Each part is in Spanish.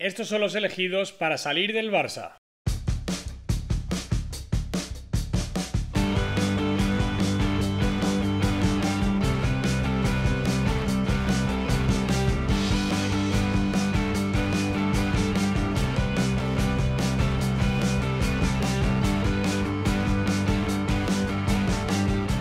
Estos son los elegidos para salir del Barça.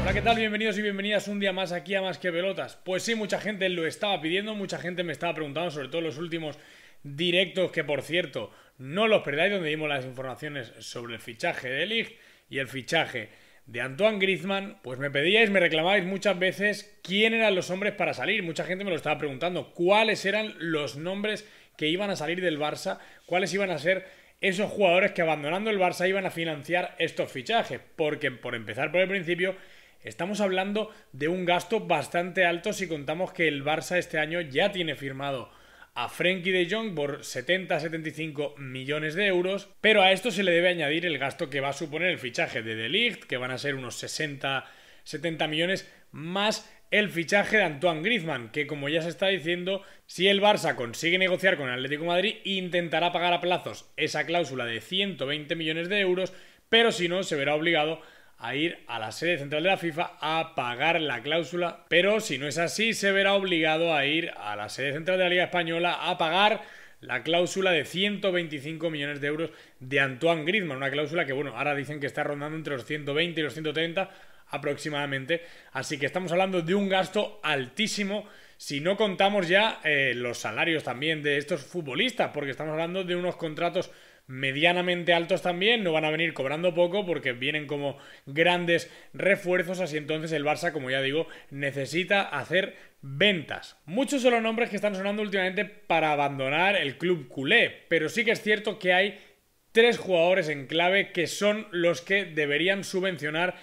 Hola, ¿qué tal? Bienvenidos y bienvenidas un día más aquí a Más que Pelotas. Pues sí, mucha gente lo estaba pidiendo, mucha gente me estaba preguntando, sobre todo los últimos directos que, por cierto, no los perdáis, donde dimos las informaciones sobre el fichaje de Lig y el fichaje de Antoine Griezmann, pues me pedíais, me reclamabais muchas veces quién eran los hombres para salir. Mucha gente me lo estaba preguntando, cuáles eran los nombres que iban a salir del Barça, cuáles iban a ser esos jugadores que abandonando el Barça iban a financiar estos fichajes. Porque, por empezar por el principio, estamos hablando de un gasto bastante alto si contamos que el Barça este año ya tiene firmado a Frenkie de Jong por 70-75 millones de euros, pero a esto se le debe añadir el gasto que va a suponer el fichaje de Ligt que van a ser unos 60-70 millones, más el fichaje de Antoine Griezmann, que como ya se está diciendo, si el Barça consigue negociar con el Atlético Madrid, intentará pagar a plazos esa cláusula de 120 millones de euros, pero si no, se verá obligado a ir a la sede central de la FIFA a pagar la cláusula, pero si no es así se verá obligado a ir a la sede central de la Liga Española a pagar la cláusula de 125 millones de euros de Antoine Griezmann, una cláusula que bueno, ahora dicen que está rondando entre los 120 y los 130 aproximadamente, así que estamos hablando de un gasto altísimo si no contamos ya eh, los salarios también de estos futbolistas, porque estamos hablando de unos contratos medianamente altos también, no van a venir cobrando poco porque vienen como grandes refuerzos, así entonces el Barça, como ya digo, necesita hacer ventas. Muchos son los nombres que están sonando últimamente para abandonar el club culé, pero sí que es cierto que hay tres jugadores en clave que son los que deberían subvencionar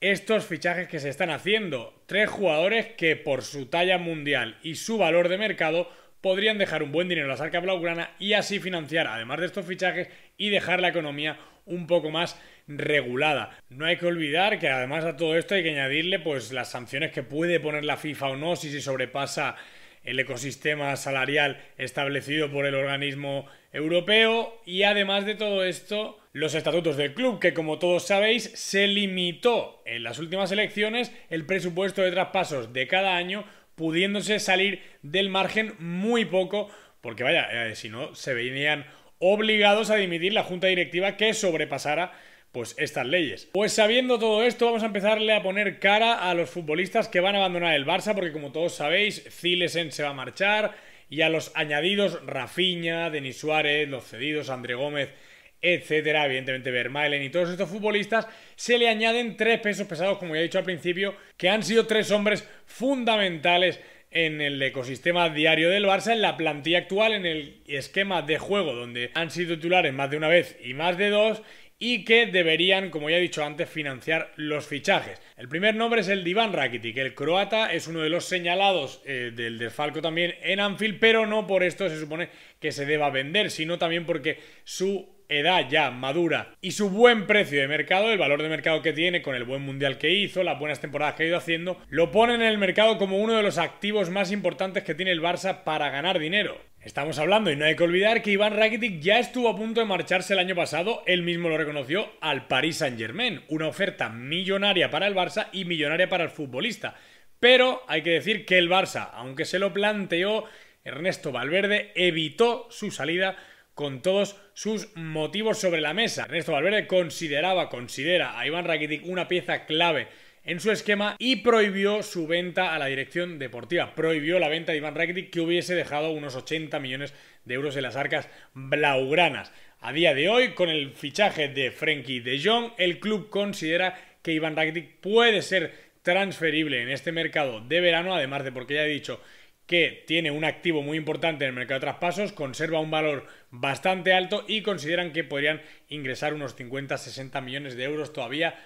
estos fichajes que se están haciendo. Tres jugadores que por su talla mundial y su valor de mercado podrían dejar un buen dinero en la arcas blaugrana y así financiar, además de estos fichajes, y dejar la economía un poco más regulada. No hay que olvidar que además a todo esto hay que añadirle pues las sanciones que puede poner la FIFA o no si se sobrepasa el ecosistema salarial establecido por el organismo europeo y además de todo esto los estatutos del club que como todos sabéis se limitó en las últimas elecciones el presupuesto de traspasos de cada año pudiéndose salir del margen muy poco, porque vaya, eh, si no, se venían obligados a dimitir la junta directiva que sobrepasara pues estas leyes. Pues sabiendo todo esto, vamos a empezarle a poner cara a los futbolistas que van a abandonar el Barça, porque como todos sabéis, Zilesen se va a marchar, y a los añadidos Rafinha, Denis Suárez, los cedidos André Gómez etcétera. Evidentemente, Vermaelen y todos estos futbolistas se le añaden tres pesos pesados, como ya he dicho al principio, que han sido tres hombres fundamentales en el ecosistema diario del Barça, en la plantilla actual, en el esquema de juego donde han sido titulares más de una vez y más de dos y que deberían, como ya he dicho antes, financiar los fichajes. El primer nombre es el Divan que el croata es uno de los señalados eh, del desfalco también en Anfield, pero no por esto se supone que se deba vender, sino también porque su edad ya madura y su buen precio de mercado, el valor de mercado que tiene con el buen mundial que hizo, las buenas temporadas que ha ido haciendo, lo ponen en el mercado como uno de los activos más importantes que tiene el Barça para ganar dinero. Estamos hablando y no hay que olvidar que Iván Rakitic ya estuvo a punto de marcharse el año pasado, él mismo lo reconoció, al Paris Saint-Germain, una oferta millonaria para el Barça y millonaria para el futbolista. Pero hay que decir que el Barça, aunque se lo planteó, Ernesto Valverde evitó su salida con todos sus motivos sobre la mesa. Ernesto Valverde consideraba, considera a Iván Rakitic una pieza clave en su esquema y prohibió su venta a la dirección deportiva. Prohibió la venta de Iván Rakitic que hubiese dejado unos 80 millones de euros en las arcas blaugranas. A día de hoy, con el fichaje de Frenkie de Jong, el club considera que Iván Rakitic puede ser transferible en este mercado de verano, además de porque ya he dicho que tiene un activo muy importante en el mercado de traspasos, conserva un valor bastante alto y consideran que podrían ingresar unos 50-60 millones de euros todavía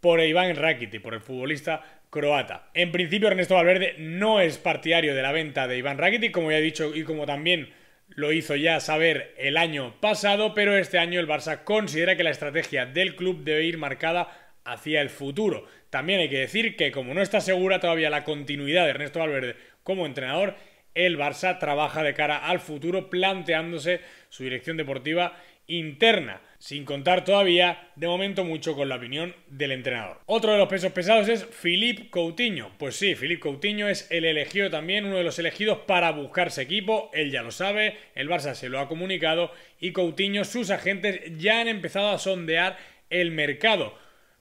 por Iván Rakiti, por el futbolista croata. En principio Ernesto Valverde no es partidario de la venta de Iván Rakiti, como ya he dicho y como también lo hizo ya saber el año pasado, pero este año el Barça considera que la estrategia del club debe ir marcada hacia el futuro. También hay que decir que como no está segura todavía la continuidad de Ernesto Valverde como entrenador, el Barça trabaja de cara al futuro planteándose su dirección deportiva interna, sin contar todavía de momento mucho con la opinión del entrenador. Otro de los pesos pesados es Philippe Coutinho. Pues sí, Philippe Coutinho es el elegido también, uno de los elegidos para buscarse equipo, él ya lo sabe, el Barça se lo ha comunicado y Coutinho, sus agentes ya han empezado a sondear el mercado.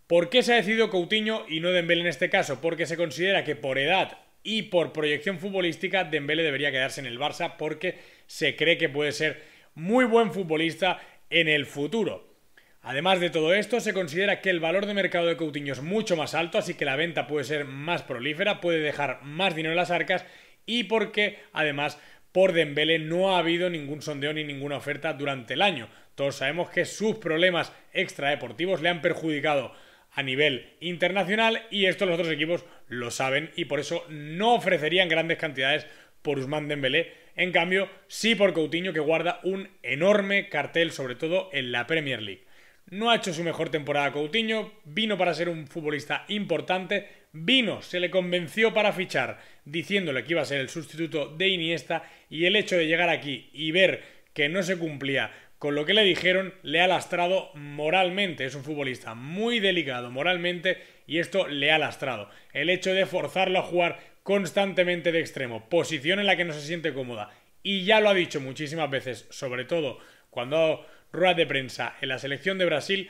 ¿Por qué se ha decidido Coutinho y no Dembélé en este caso? Porque se considera que por edad y por proyección futbolística Dembele debería quedarse en el Barça porque se cree que puede ser muy buen futbolista en el futuro. Además de todo esto, se considera que el valor de mercado de Coutinho es mucho más alto, así que la venta puede ser más prolífera, puede dejar más dinero en las arcas y porque además por Dembele no ha habido ningún sondeo ni ninguna oferta durante el año. Todos sabemos que sus problemas extradeportivos le han perjudicado a nivel internacional y estos los otros equipos lo saben y por eso no ofrecerían grandes cantidades por Usman Dembélé. En cambio, sí por Coutinho que guarda un enorme cartel sobre todo en la Premier League. No ha hecho su mejor temporada Coutinho, vino para ser un futbolista importante, vino, se le convenció para fichar, diciéndole que iba a ser el sustituto de Iniesta y el hecho de llegar aquí y ver que no se cumplía con lo que le dijeron le ha lastrado moralmente. Es un futbolista muy delicado moralmente y esto le ha lastrado. El hecho de forzarlo a jugar constantemente de extremo, posición en la que no se siente cómoda. Y ya lo ha dicho muchísimas veces, sobre todo cuando ha dado ruedas de prensa en la selección de Brasil,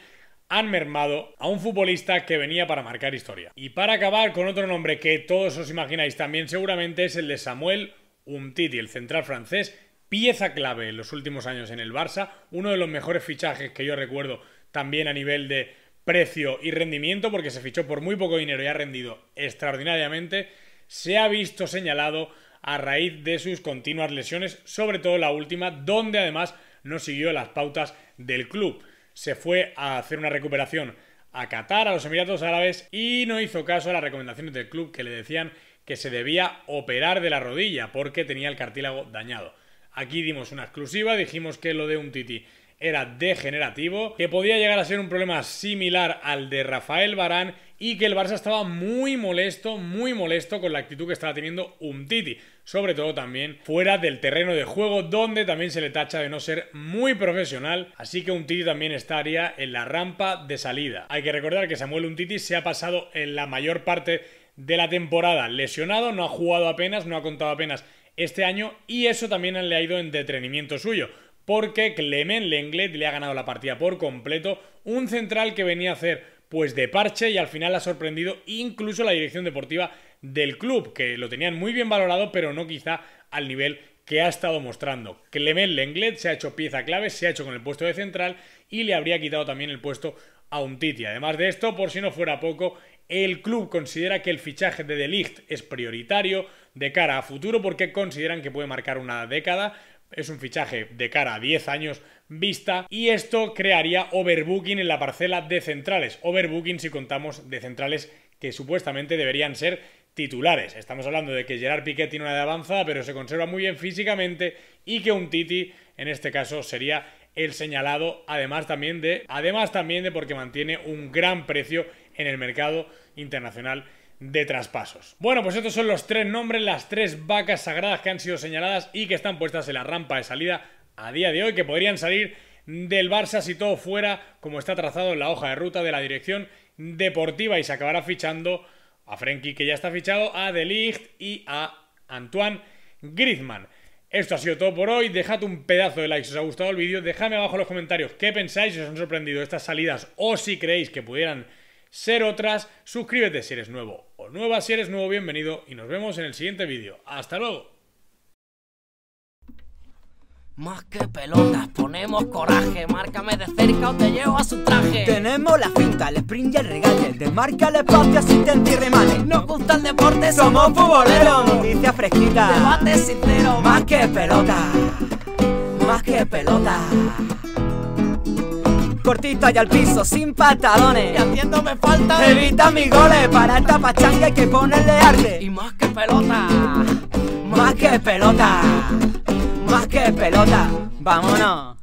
han mermado a un futbolista que venía para marcar historia. Y para acabar con otro nombre que todos os imagináis también seguramente es el de Samuel Umtiti, el central francés, pieza clave en los últimos años en el Barça, uno de los mejores fichajes que yo recuerdo también a nivel de precio y rendimiento, porque se fichó por muy poco dinero y ha rendido extraordinariamente, se ha visto señalado a raíz de sus continuas lesiones, sobre todo la última, donde además no siguió las pautas del club. Se fue a hacer una recuperación a Qatar, a los Emiratos Árabes, y no hizo caso a las recomendaciones del club que le decían que se debía operar de la rodilla porque tenía el cartílago dañado. Aquí dimos una exclusiva, dijimos que lo de un titi era degenerativo, que podía llegar a ser un problema similar al de Rafael Barán y que el Barça estaba muy molesto, muy molesto con la actitud que estaba teniendo un Titi, sobre todo también fuera del terreno de juego donde también se le tacha de no ser muy profesional, así que un Titi también estaría en la rampa de salida. Hay que recordar que Samuel Untiti se ha pasado en la mayor parte de la temporada lesionado, no ha jugado apenas, no ha contado apenas este año y eso también le ha ido en detrenimiento suyo porque Clement Lenglet le ha ganado la partida por completo, un central que venía a hacer pues de parche y al final ha sorprendido incluso la dirección deportiva del club, que lo tenían muy bien valorado, pero no quizá al nivel que ha estado mostrando. Clement Lenglet se ha hecho pieza clave, se ha hecho con el puesto de central y le habría quitado también el puesto a un Titi. Además de esto, por si no fuera poco, el club considera que el fichaje de The Ligt es prioritario de cara a futuro porque consideran que puede marcar una década. Es un fichaje de cara a 10 años vista y esto crearía overbooking en la parcela de centrales. Overbooking si contamos de centrales que supuestamente deberían ser titulares. Estamos hablando de que Gerard Piqué tiene una edad avanzada, pero se conserva muy bien físicamente y que un Titi en este caso sería el señalado, además también de además también de porque mantiene un gran precio en el mercado internacional de traspasos. Bueno, pues estos son los tres nombres, las tres vacas sagradas que han sido señaladas y que están puestas en la rampa de salida a día de hoy, que podrían salir del Barça si todo fuera como está trazado en la hoja de ruta de la dirección deportiva y se acabará fichando a Frenkie, que ya está fichado, a De Ligt y a Antoine Griezmann. Esto ha sido todo por hoy. Dejad un pedazo de like si os ha gustado el vídeo. Dejadme abajo en los comentarios qué pensáis, si os han sorprendido estas salidas o si creéis que pudieran ser otras. Suscríbete si eres nuevo o nueva, si eres nuevo, bienvenido y nos vemos en el siguiente vídeo. ¡Hasta luego! Más que pelotas, ponemos coraje. Márcame de cerca o te llevo a su traje. Tenemos la finta, el sprint y el regate. El desmarca, el espacio, sin y male Nos gusta el deporte, somos futboleros. Noticias fresquitas, debate sincero. Más que pelota, más que pelota. Cortito y al piso sin pantalones. Y haciéndome falta, evita mis goles. Para esta pachanga hay que ponerle arte. Y más que pelota, más que pelota, más que pelota. Vámonos.